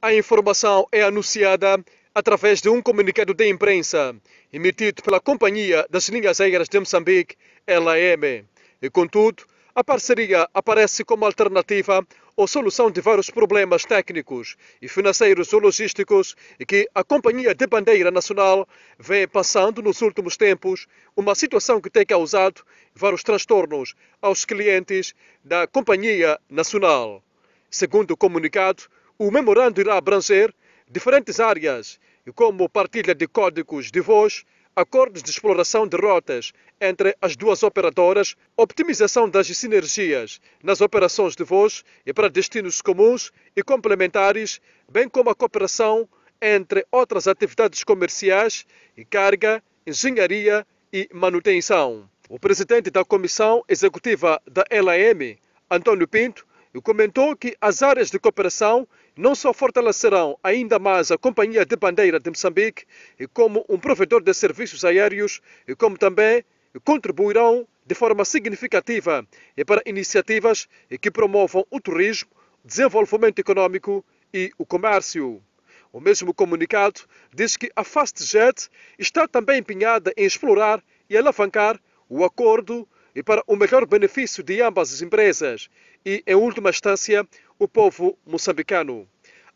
A informação é anunciada através de um comunicado de imprensa emitido pela Companhia das Linhas Aéreas de Moçambique, LAM. E, contudo, a parceria aparece como alternativa ou solução de vários problemas técnicos e financeiros ou logísticos que a Companhia de Bandeira Nacional vem passando nos últimos tempos, uma situação que tem causado vários transtornos aos clientes da Companhia Nacional. Segundo o comunicado, o memorando irá abranger diferentes áreas, como partilha de códigos de voz, acordos de exploração de rotas entre as duas operadoras, optimização das sinergias nas operações de voos e para destinos comuns e complementares, bem como a cooperação entre outras atividades comerciais e carga, engenharia e manutenção. O presidente da Comissão Executiva da LAM, Antônio Pinto, comentou que as áreas de cooperação não só fortalecerão ainda mais a Companhia de Bandeira de Moçambique como um provedor de serviços aéreos, como também contribuirão de forma significativa para iniciativas que promovam o turismo, desenvolvimento econômico e o comércio. O mesmo comunicado diz que a FastJet está também empenhada em explorar e alavancar o acordo e para o melhor benefício de ambas as empresas e, em última instância, o povo moçambicano.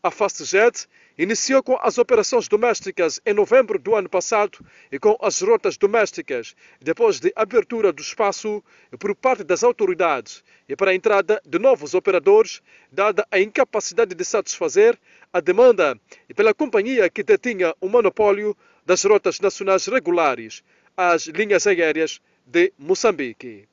A FastJet iniciou com as operações domésticas em novembro do ano passado e com as rotas domésticas, depois de abertura do espaço por parte das autoridades e para a entrada de novos operadores, dada a incapacidade de satisfazer a demanda e pela companhia que detinha o monopólio das rotas nacionais regulares, as linhas aéreas de Mozambique.